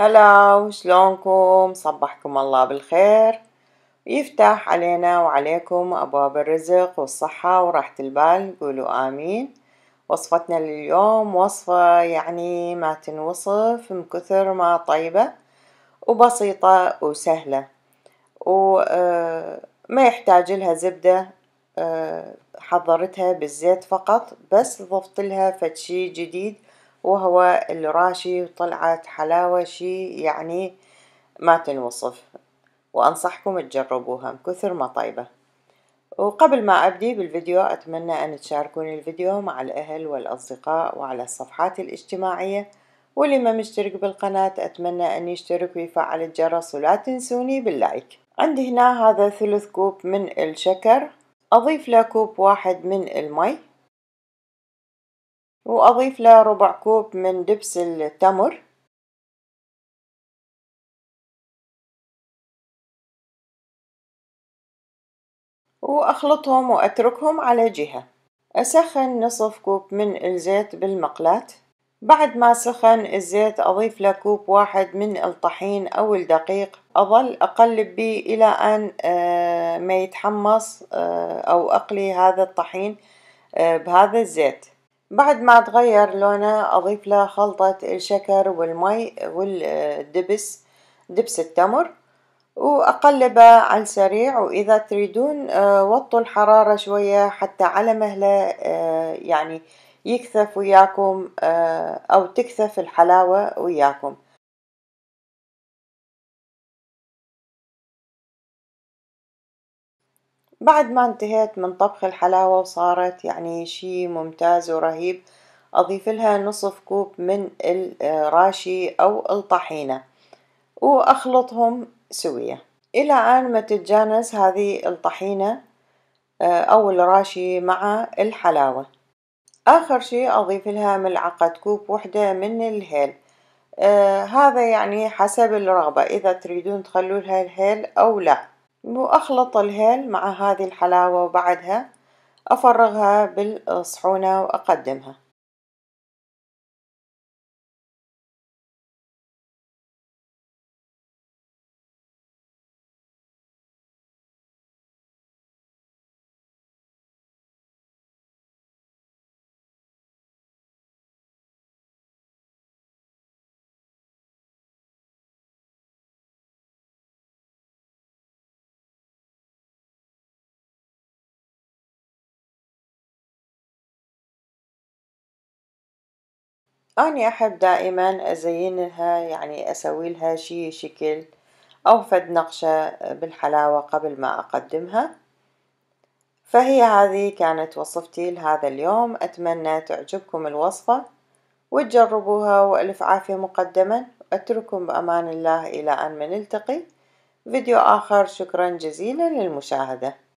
هلا شلونكم صبحكم الله بالخير ويفتح علينا وعليكم أبواب الرزق والصحة وراحة البال قولوا آمين وصفتنا لليوم وصفة يعني ما تنوصف من كثر ما طيبة وبسيطة وسهلة وما آه، يحتاج لها زبدة آه، حضرتها بالزيت فقط بس ضفت لها فتشي جديد وهو الراشي وطلعت حلاوة شي يعني ما تنوصف وأنصحكم تجربوها كثر ما طيبة وقبل ما أبدي بالفيديو أتمنى أن تشاركوني الفيديو مع الأهل والأصدقاء وعلى الصفحات الاجتماعية واللي ما مشترك بالقناة أتمنى أن يشترك ويفعل الجرس ولا تنسوني باللايك عندي هنا هذا ثلث كوب من الشكر أضيف له كوب واحد من المي وأضيف له ربع كوب من دبس التمر وأخلطهم وأتركهم على جهة أسخن نصف كوب من الزيت بالمقلاة بعد ما سخن الزيت أضيف له كوب واحد من الطحين أو الدقيق أظل أقلب به إلى أن آه، ما يتحمص آه، أو أقلي هذا الطحين آه، بهذا الزيت بعد ما تغير لونه أضيف له خلطة الشكر والمي والدبس دبس التمر وأقلبه على السريع وإذا تريدون آه، وطوا الحرارة شوية حتى على مهلة آه، يعني يكثف وياكم آه، أو تكثف الحلاوة وياكم بعد ما انتهيت من طبخ الحلاوة وصارت يعني شي ممتاز ورهيب لها نصف كوب من الراشي أو الطحينة وأخلطهم سوية إلى أن ما تتجانس هذه الطحينة آه، أو الراشي مع الحلاوة آخر شي أضيف لها ملعقة كوب وحدة من الهيل آه هذا يعني حسب الرغبة إذا تريدون تخلوا لها الهيل أو لا وأخلط الهيل مع هذي الحلاوة وبعدها أفرغها بالصحونة وأقدمها. أني أحب دائما أزينها يعني أسوي لها شي شكل أو فد نقشة بالحلاوة قبل ما أقدمها فهي هذه كانت وصفتي لهذا اليوم أتمنى تعجبكم الوصفة وتجربوها وألف عافية مقدما أترككم بأمان الله إلى أن نلتقي فيديو آخر شكرا جزيلا للمشاهدة